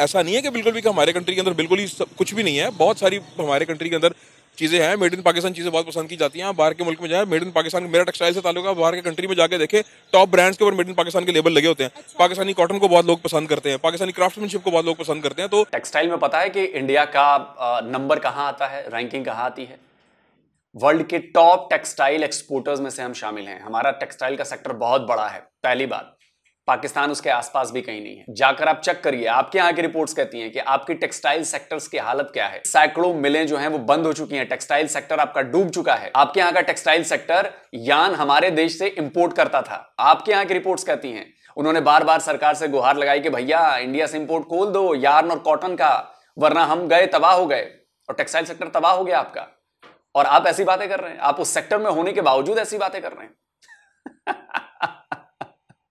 ऐसा नहीं है कि बिल्कुल भी कि हमारे कंट्री के अंदर बिल्कुल ही सब, कुछ भी नहीं है बहुत सारी हमारे कंट्री के अंदर चीज़ें हैं मेड इन पाकिस्तान चीज़ें बहुत पसंद की जाती हैं बाहर के मुल्क में जाए मेड इन पाकिस्तान मेरा टेक्सटाइल से ताल्लुक है बाहर के कंट्री में जाकर देखें टॉप ब्रांड्स के ऊपर मेड इन पाकिस्तान के लेबल लगे होते हैं अच्छा। पाकिस्तानी कॉटन को बहुत लोग पसंद करते हैं पाकिस्तानी क्राफ्टमैनशिप को बहुत लोग पसंद करते हैं तो टेक्सटाइल में पता है कि इंडिया का नंबर कहाँ आता है रैंकिंग कहाँ आती है वर्ल्ड के टॉप टेक्सटाइल एक्सपोर्टर्स में से हम शामिल हैं हमारा टेक्सटाइल का सेक्टर बहुत बड़ा है पहली बात पाकिस्तान उसके आसपास भी कहीं नहीं है जाकर आप चेक करिए आपके यहाँ की रिपोर्ट्स कहती हैं कि आपकी टेक्सटाइल सेक्टर्स की हालत क्या है सैकड़ों मिलें जो हैं वो बंद हो चुकी हैं टेक्सटाइल सेक्टर आपका डूब चुका है आपके यहाँ का टेक्सटाइल सेक्टर यान हमारे देश से इंपोर्ट करता था आपके यहाँ की रिपोर्ट्स कहती हैं उन्होंने बार बार सरकार से गुहार लगाई कि भैया इंडिया से इंपोर्ट खोल दो यार्न और कॉटन का वरना हम गए तबाह हो गए और टेक्सटाइल सेक्टर तबाह हो गया आपका और आप ऐसी बातें कर रहे हैं आप उस सेक्टर में होने के बावजूद ऐसी बातें कर रहे हैं